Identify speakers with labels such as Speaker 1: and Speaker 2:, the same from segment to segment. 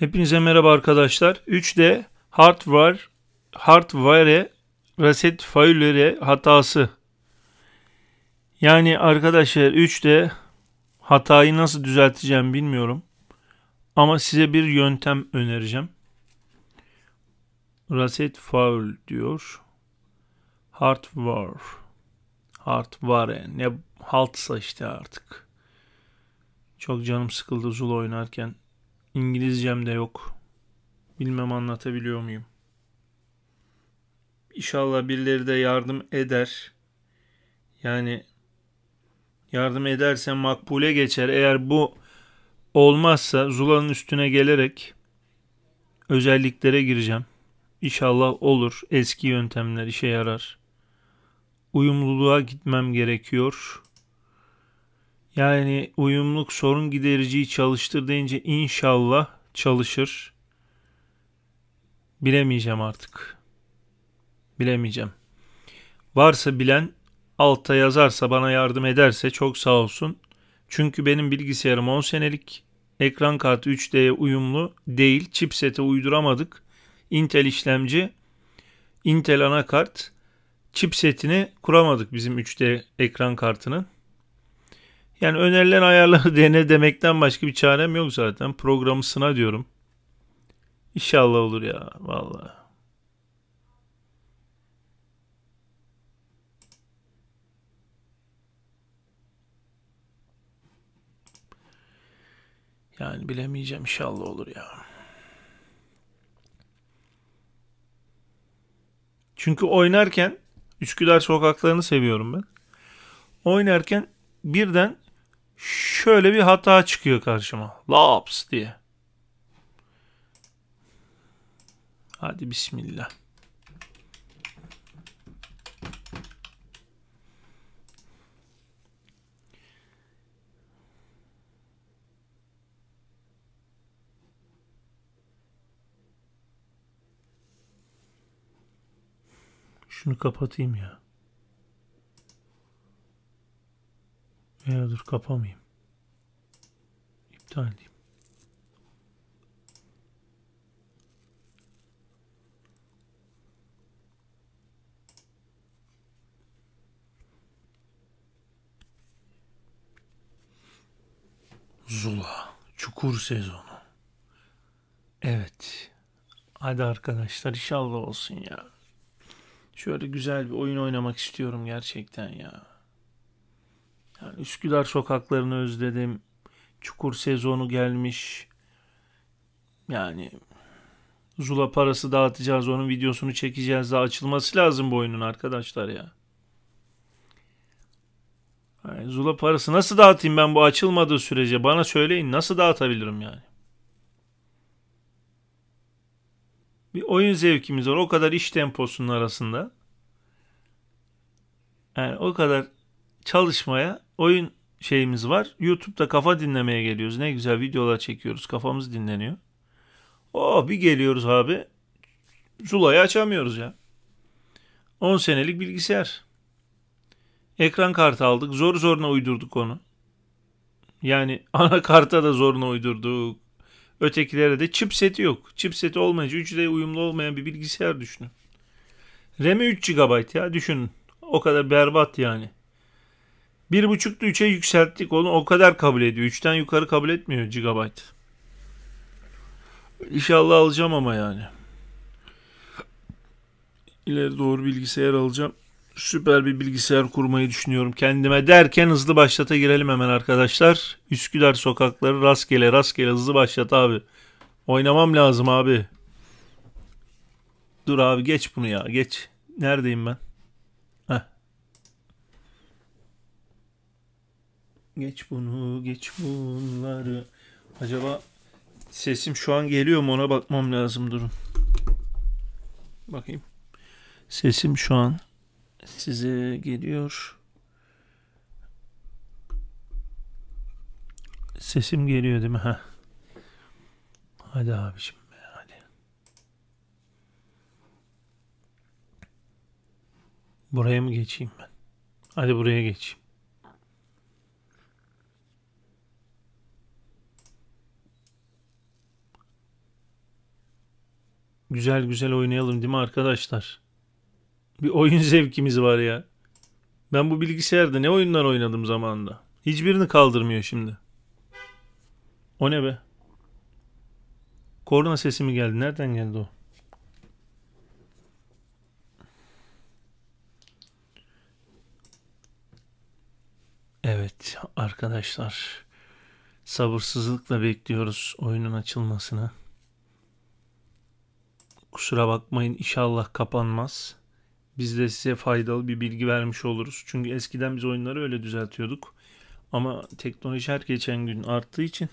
Speaker 1: Hepinize merhaba arkadaşlar. 3D hardware hardware reset failleri hatası. Yani arkadaşlar 3D hatayı nasıl düzelteceğim bilmiyorum. Ama size bir yöntem önereceğim. Reset fail diyor. Hardware. Hardware ne haltsa işte artık. Çok canım sıkıldı Zulu oynarken İngilizcem de yok. Bilmem anlatabiliyor muyum? İnşallah birileri de yardım eder. Yani yardım ederse makbule geçer. Eğer bu olmazsa Zula'nın üstüne gelerek özelliklere gireceğim. İnşallah olur. Eski yöntemler işe yarar. Uyumluluğa gitmem gerekiyor. Yani uyumluk sorun gidericiyi çalıştır deyince inşallah çalışır. Bilemeyeceğim artık. Bilemeyeceğim. Varsa bilen alta yazarsa bana yardım ederse çok sağ olsun. Çünkü benim bilgisayarım 10 senelik. Ekran kartı 3D'ye uyumlu değil. Chipset'e uyduramadık. Intel işlemci, Intel anakart chipsetini kuramadık bizim 3D ekran kartının. Yani önerilen ayarları dene demekten başka bir çarem yok zaten. Programı diyorum. İnşallah olur ya vallahi. Yani bilemeyeceğim inşallah olur ya. Çünkü oynarken Üsküdar sokaklarını seviyorum ben. Oynarken birden şöyle bir hata çıkıyor karşıma. Laps diye. Hadi bismillah. Şunu kapatayım ya. Ya dur kapamayayım. İptal edeyim. Zula, çukur sezonu. Evet. Hadi arkadaşlar inşallah olsun ya. Şöyle güzel bir oyun oynamak istiyorum gerçekten ya. Yani Üsküdar sokaklarını özledim. Çukur sezonu gelmiş. Yani Zula parası dağıtacağız. Onun videosunu çekeceğiz. Daha açılması lazım bu oyunun arkadaşlar ya. Yani Zula parası nasıl dağıtayım ben bu açılmadığı sürece? Bana söyleyin nasıl dağıtabilirim yani? Bir oyun zevkimiz var. O kadar iş temposunun arasında. Yani o kadar çalışmaya oyun şeyimiz var. YouTube'da kafa dinlemeye geliyoruz. Ne güzel videolar çekiyoruz. Kafamız dinleniyor. Oh bir geliyoruz abi. Zula'yı açamıyoruz ya. 10 senelik bilgisayar. Ekran kartı aldık. Zor zoruna uydurduk onu. Yani anakarta da zoruna uydurduk. Ötekilere de chipseti yok. Chipseti olmayınca 3D uyumlu olmayan bir bilgisayar düşünün. RAM'i 3 GB ya düşünün. O kadar berbat yani. Bir buçuktu üçe yükselttik. Onu o kadar kabul ediyor. Üçten yukarı kabul etmiyor gigabyte. İnşallah alacağım ama yani. İleri doğru bilgisayar alacağım. Süper bir bilgisayar kurmayı düşünüyorum kendime derken hızlı başlata girelim hemen arkadaşlar. Üsküdar sokakları rastgele rastgele hızlı başlat abi. Oynamam lazım abi. Dur abi geç bunu ya geç. Neredeyim ben? Geç bunu, geç bunları. Acaba sesim şu an geliyor mu ona bakmam lazım durun. Bakayım. Sesim şu an size geliyor. Sesim geliyor değil mi? Heh. Hadi abicim. Hadi. Buraya mı geçeyim ben? Hadi buraya geçeyim. Güzel güzel oynayalım değil mi arkadaşlar? Bir oyun zevkimiz var ya. Ben bu bilgisayarda ne oyunlar oynadım zamanında. Hiçbirini kaldırmıyor şimdi. O ne be? Korna sesi mi geldi? Nereden geldi o? Evet arkadaşlar. Sabırsızlıkla bekliyoruz oyunun açılmasını. Kusura bakmayın inşallah kapanmaz. Biz de size faydalı bir bilgi vermiş oluruz. Çünkü eskiden biz oyunları öyle düzeltiyorduk. Ama teknoloji her geçen gün arttığı için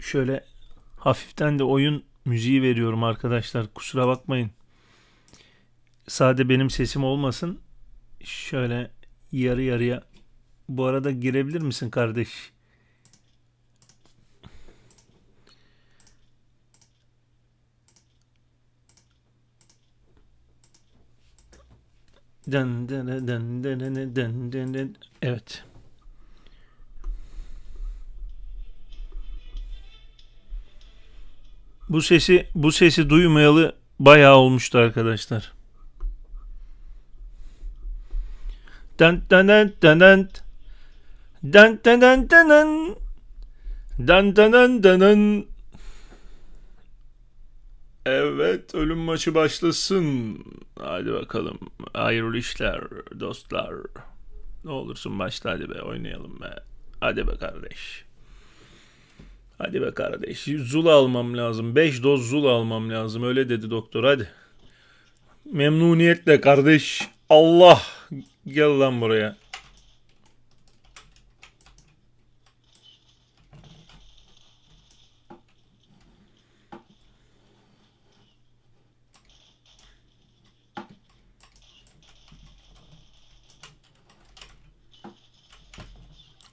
Speaker 1: şöyle hafiften de oyun müziği veriyorum arkadaşlar. Kusura bakmayın. Sade benim sesim olmasın. Şöyle yarı yarıya. Bu arada girebilir misin kardeş? Dın dın dın dın dın dın dın dın. Evet. Bu sesi bu sesi duymayalı bayağı olmuştu arkadaşlar. Dan dan dan dan dan dan dan dan dan dan dan dan dan Evet ölüm maçı başlasın. Hadi bakalım. Hayırlı işler dostlar. Ne olursun başla hadi be oynayalım be. Hadi be kardeş. Hadi be kardeş. Zul almam lazım. 5 doz zul almam lazım. Öyle dedi doktor hadi. Memnuniyetle kardeş. Allah gel lan buraya.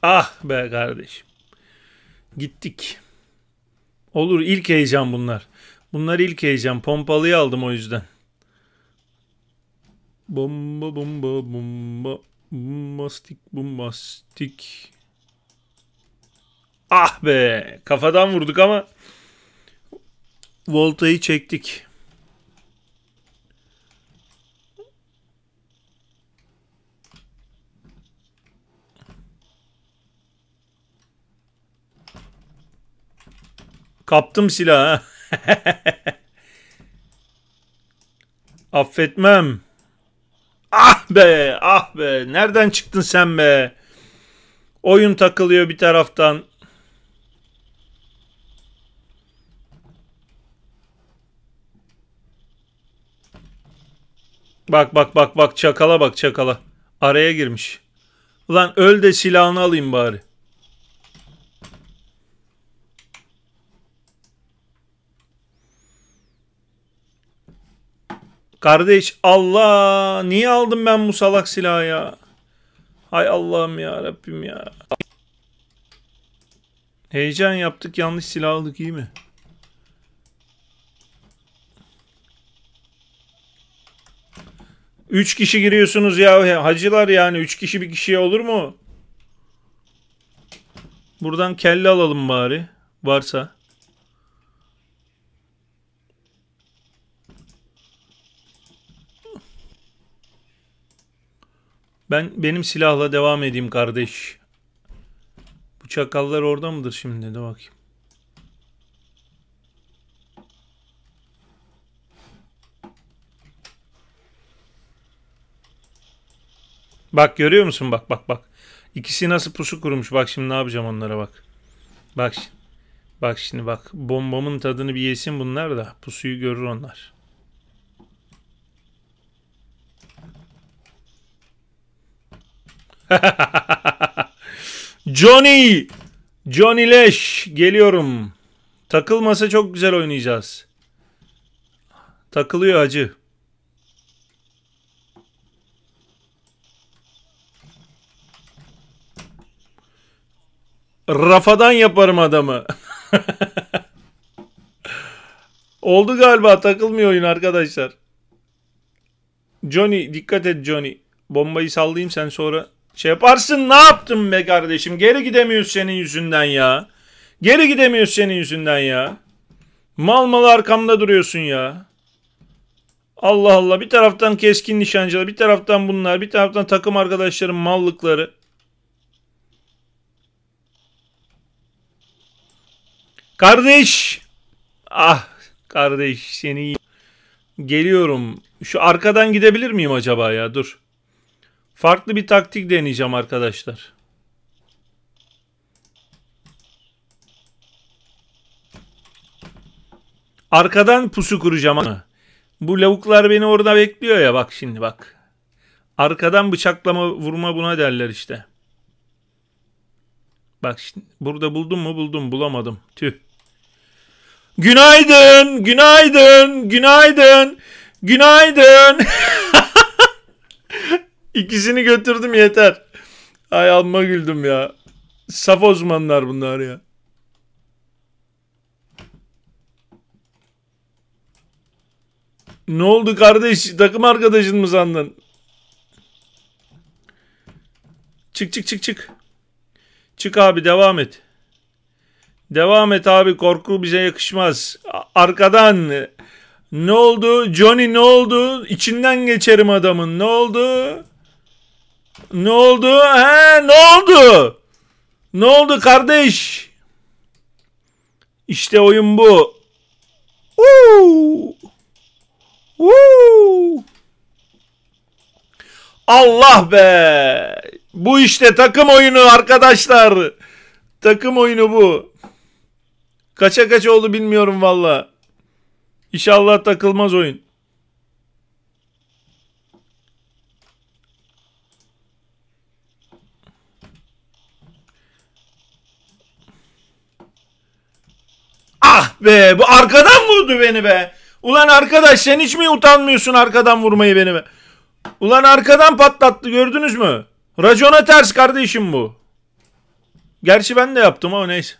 Speaker 1: Ah be kardeşim. Gittik. Olur ilk heyecan bunlar. Bunlar ilk heyecan. Pompalıyı aldım o yüzden. Bomba bomba bomba. Bombastik bombastik. Ah be. Kafadan vurduk ama. Volta'yı çektik. Kaptım silahı. Affetmem. Ah be, ah be. Nereden çıktın sen be? Oyun takılıyor bir taraftan. Bak bak bak bak çakala bak çakala. Araya girmiş. Ulan öl de silahını alayım bari. Kardeş Allah niye aldım ben bu salak silahı ya? Hay Allah'ım ya Rabbim ya. Heyecan yaptık yanlış silah aldık iyi mi? Üç kişi giriyorsunuz ya hacılar yani. Üç kişi bir kişiye olur mu? Buradan kelle alalım bari. Varsa. Ben benim silahla devam edeyim kardeş. Bu çakallar orada mıdır şimdi de bakayım. Bak görüyor musun bak bak bak. İkisi nasıl pusu kurmuş bak şimdi ne yapacağım onlara bak. Bak şimdi. Bak şimdi bak bombamın tadını bir yesin bunlar da pusuyu görür onlar. Johnny! Johnny Leş! Geliyorum. Takılmasa çok güzel oynayacağız. Takılıyor acı. Rafadan yaparım adamı. Oldu galiba takılmıyor oyun arkadaşlar. Johnny dikkat et Johnny. Bombayı sallayayım sen sonra şey yaparsın ne yaptın be kardeşim? Geri gidemiyoruz senin yüzünden ya. Geri gidemiyoruz senin yüzünden ya. Mal mal arkamda duruyorsun ya. Allah Allah bir taraftan keskin nişancılar bir taraftan bunlar bir taraftan takım arkadaşların mallıkları. Kardeş. Ah kardeş seni geliyorum. Şu arkadan gidebilir miyim acaba ya dur. Farklı bir taktik deneyeceğim arkadaşlar. Arkadan pusu kuracağım ama. Bu lavuklar beni orada bekliyor ya bak şimdi bak. Arkadan bıçaklama vurma buna derler işte. Bak şimdi burada buldum mu buldum bulamadım. Tüh. Günaydın, günaydın, günaydın, günaydın. İkisini götürdüm yeter. Ay alma güldüm ya. Saf uzmanlar bunlar ya. Ne oldu kardeş? Takım arkadaşın mı sandın? Çık çık çık çık. Çık abi devam et. Devam et abi korku bize yakışmaz. Arkadan ne oldu? Johnny ne oldu? İçinden geçerim adamın. Ne oldu? Ne oldu? He ne oldu? Ne oldu kardeş? İşte oyun bu. Uuu. Uuu. Allah be. Bu işte takım oyunu arkadaşlar. Takım oyunu bu. Kaça kaç oldu bilmiyorum valla. İnşallah takılmaz oyun. Ah be bu arkadan vurdu beni be. Ulan arkadaş sen hiç mi utanmıyorsun arkadan vurmayı beni be? Ulan arkadan patlattı gördünüz mü? Racona ters kardeşim bu. Gerçi ben de yaptım ama neyse.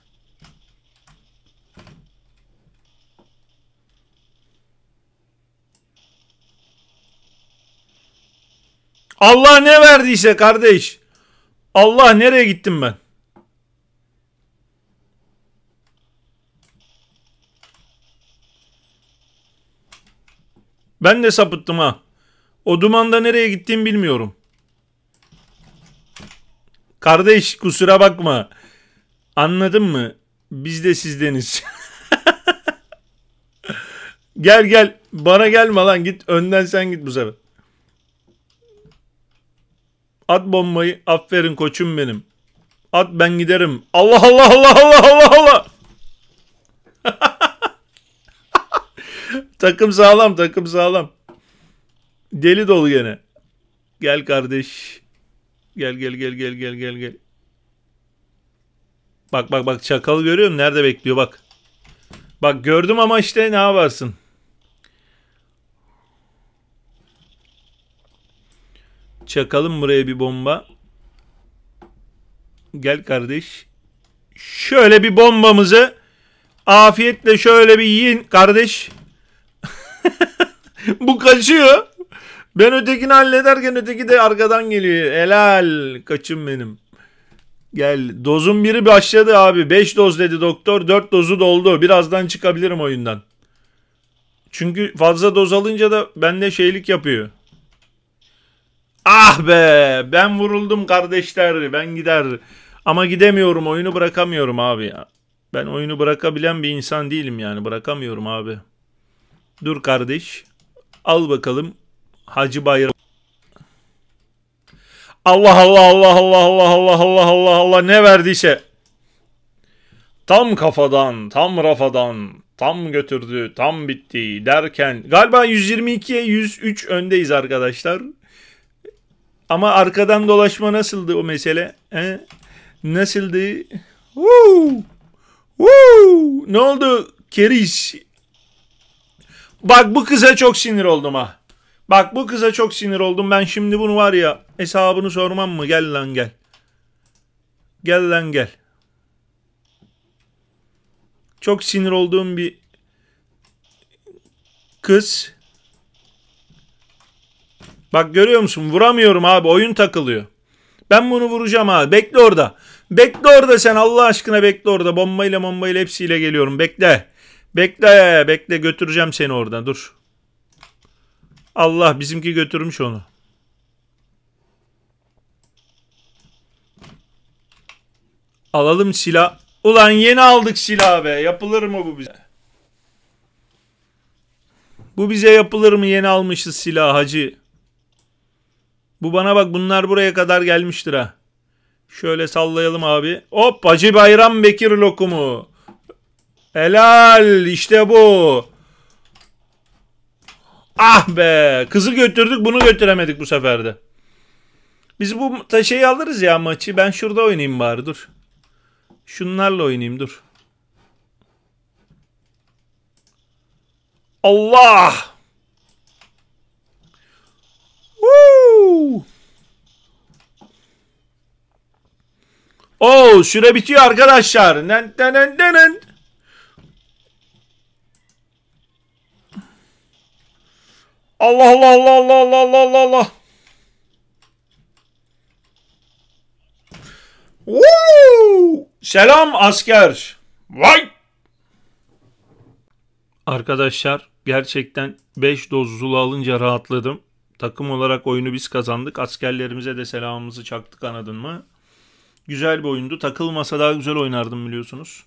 Speaker 1: Allah ne verdiyse kardeş. Allah nereye gittim ben? Ben de sapıttım ha. O dumanda nereye gittiğimi bilmiyorum. Kardeş kusura bakma. Anladın mı? Biz de sizdeniz. gel gel. Bana gelme lan git. Önden sen git bu sefer. At bombayı. Aferin koçum benim. At ben giderim. Allah Allah Allah Allah Allah Allah. takım sağlam takım sağlam. Deli dolu gene. Gel kardeş. Gel gel gel gel gel gel gel. Bak bak bak çakal görüyorum nerede bekliyor bak. Bak gördüm ama işte ne yaparsın. Çakalım buraya bir bomba. Gel kardeş. Şöyle bir bombamızı afiyetle şöyle bir yiyin kardeş. Bu kaçıyor. Ben ötekini hallederken öteki de arkadan geliyor. Helal kaçın benim. Gel. Dozun biri başladı abi. 5 doz dedi doktor. 4 dozu doldu. Birazdan çıkabilirim oyundan. Çünkü fazla doz alınca da bende şeylik yapıyor. Ah be! Ben vuruldum kardeşler. Ben gider. Ama gidemiyorum. Oyunu bırakamıyorum abi ya. Ben oyunu bırakabilen bir insan değilim yani. Bırakamıyorum abi. Dur kardeş. Al bakalım. Hacı Bayram. Allah Allah Allah Allah Allah Allah Allah Allah Allah ne verdiyse. Tam kafadan, tam rafadan, tam götürdü, tam bitti derken galiba 122'ye 103 öndeyiz arkadaşlar. Ama arkadan dolaşma nasıldı o mesele? He? Nasıldı? Woo! Woo! Ne oldu? Keriş Bak bu kıza çok sinir oldum ha. Bak bu kıza çok sinir oldum. Ben şimdi bunu var ya hesabını sormam mı? Gel lan gel. Gel lan gel. Çok sinir olduğum bir kız. Bak görüyor musun? Vuramıyorum abi. Oyun takılıyor. Ben bunu vuracağım abi. Bekle orada. Bekle orada sen Allah aşkına bekle orada. Bombayla bombayla hepsiyle geliyorum. Bekle. Bekle bekle götüreceğim seni oradan dur. Allah bizimki götürmüş onu. Alalım silah. Ulan yeni aldık silah be. Yapılır mı bu bize? Bu bize yapılır mı yeni almışız silah hacı? Bu bana bak bunlar buraya kadar gelmiştir ha. Şöyle sallayalım abi. Hop Hacı Bayram Bekir lokumu. Helal işte bu. Ah be. Kızı götürdük bunu götüremedik bu seferde. Biz bu şeyi alırız ya maçı. Ben şurada oynayayım bari dur. Şunlarla oynayayım dur. Allah! Woo! Oo süre bitiyor arkadaşlar. Nen, nen, nen, nen. Allah Allah Allah Allah Allah Allah Allah Allah. Woo! Selam asker. Vay! Arkadaşlar gerçekten 5 doz Zula alınca rahatladım. Takım olarak oyunu biz kazandık. Askerlerimize de selamımızı çaktık anladın mı? Güzel bir oyundu. Takılmasa daha güzel oynardım biliyorsunuz.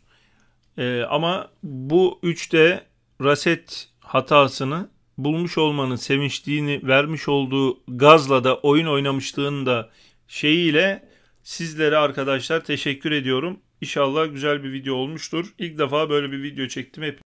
Speaker 1: Ee, ama bu 3'te raset hatasını bulmuş olmanın sevinçliğini vermiş olduğu gazla da oyun oynamışlığın da şeyiyle sizlere arkadaşlar teşekkür ediyorum. İnşallah güzel bir video olmuştur. İlk defa böyle bir video çektim hep.